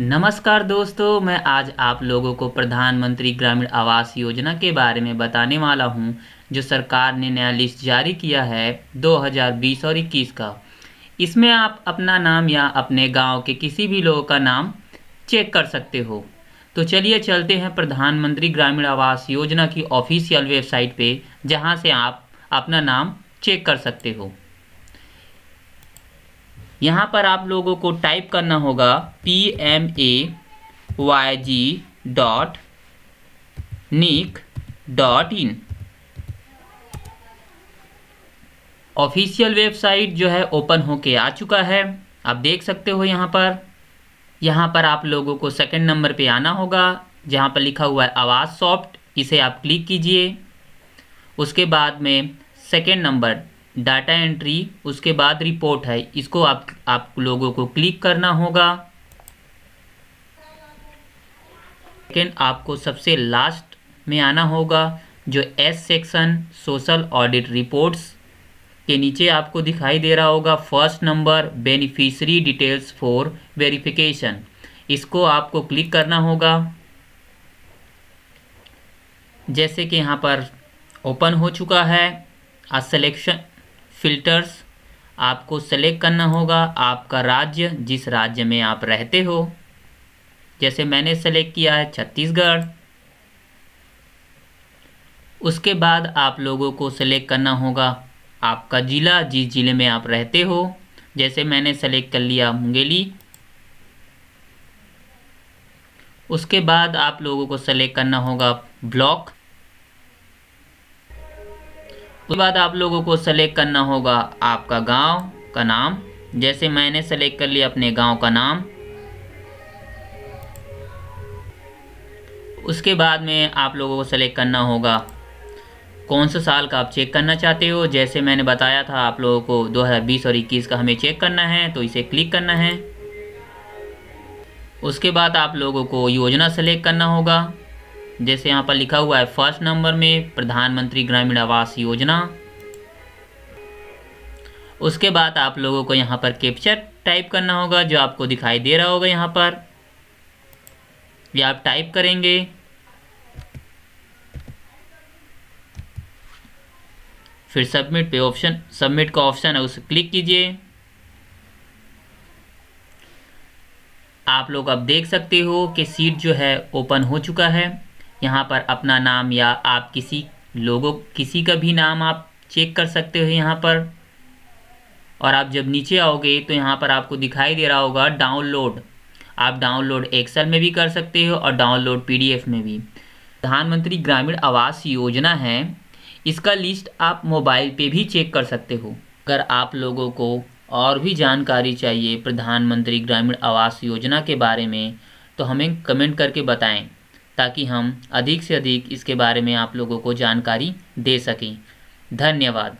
नमस्कार दोस्तों मैं आज आप लोगों को प्रधानमंत्री ग्रामीण आवास योजना के बारे में बताने वाला हूं जो सरकार ने नया लिस्ट जारी किया है 2020 और 21 का इसमें आप अपना नाम या अपने गांव के किसी भी लोगों का नाम चेक कर सकते हो तो चलिए चलते हैं प्रधानमंत्री ग्रामीण आवास योजना की ऑफिशियल वेबसाइट पर जहाँ से आप अपना नाम चेक कर सकते हो यहाँ पर आप लोगों को टाइप करना होगा P M A Y G dot nic dot in official website जो है ओपन होके आ चुका है आप देख सकते हो यहाँ पर यहाँ पर आप लोगों को सेकंड नंबर पे आना होगा जहाँ पर लिखा हुआ है आवाज़ सॉफ्ट इसे आप क्लिक कीजिए उसके बाद में सेकंड नंबर डाटा एंट्री उसके बाद रिपोर्ट है इसको आप आप लोगों को क्लिक करना होगा लेकिन आपको सबसे लास्ट में आना होगा जो एस सेक्शन सोशल ऑडिट रिपोर्ट्स के नीचे आपको दिखाई दे रहा होगा first number beneficiary details for verification इसको आपको क्लिक करना होगा जैसे कि यहाँ पर ओपन हो चुका है आ सिलेक्शन फिल्टर्स आपको सेलेक्ट करना होगा आपका राज्य जिस राज्य में आप रहते हो जैसे मैंने सेलेक्ट किया है छत्तीसगढ़ उसके बाद आप लोगों को सेलेक्ट करना होगा आपका ज़िला जिस ज़िले में आप रहते हो जैसे मैंने सेलेक्ट कर लिया मुंगेली उसके बाद आप लोगों को सेलेक्ट करना होगा ब्लॉक उसके बाद आप लोगों को सेलेक्ट करना होगा आपका गांव का नाम जैसे मैंने सेलेक्ट कर लिया अपने गांव का नाम उसके बाद में आप लोगों को सेलेक्ट करना होगा कौन सा साल का आप चेक करना चाहते हो जैसे मैंने बताया था आप लोगों को 2020 और 21 का हमें चेक करना है तो इसे क्लिक करना है उसके बाद आप लोगों को योजना सेलेक्ट करना होगा जैसे यहाँ पर लिखा हुआ है फर्स्ट नंबर में प्रधानमंत्री ग्रामीण आवास योजना उसके बाद आप लोगों को यहाँ पर कैप्चर टाइप करना होगा जो आपको दिखाई दे रहा होगा यहाँ पर ये आप टाइप करेंगे फिर सबमिट पे ऑप्शन सबमिट का ऑप्शन है उसे क्लिक कीजिए आप लोग अब देख सकते हो कि सीट जो है ओपन हो चुका है यहाँ पर अपना नाम या आप किसी लोगों किसी का भी नाम आप चेक कर सकते हो यहाँ पर और आप जब नीचे आओगे तो यहाँ पर आपको दिखाई दे रहा होगा डाउनलोड आप डाउनलोड एक्सेल में भी कर सकते हो और डाउनलोड पीडीएफ में भी प्रधानमंत्री ग्रामीण आवास योजना है इसका लिस्ट आप मोबाइल पे भी चेक कर सकते हो अगर आप लोगों को और भी जानकारी चाहिए प्रधानमंत्री ग्रामीण आवास योजना के बारे में तो हमें कमेंट करके बताएं ताकि हम अधिक से अधिक इसके बारे में आप लोगों को जानकारी दे सकें धन्यवाद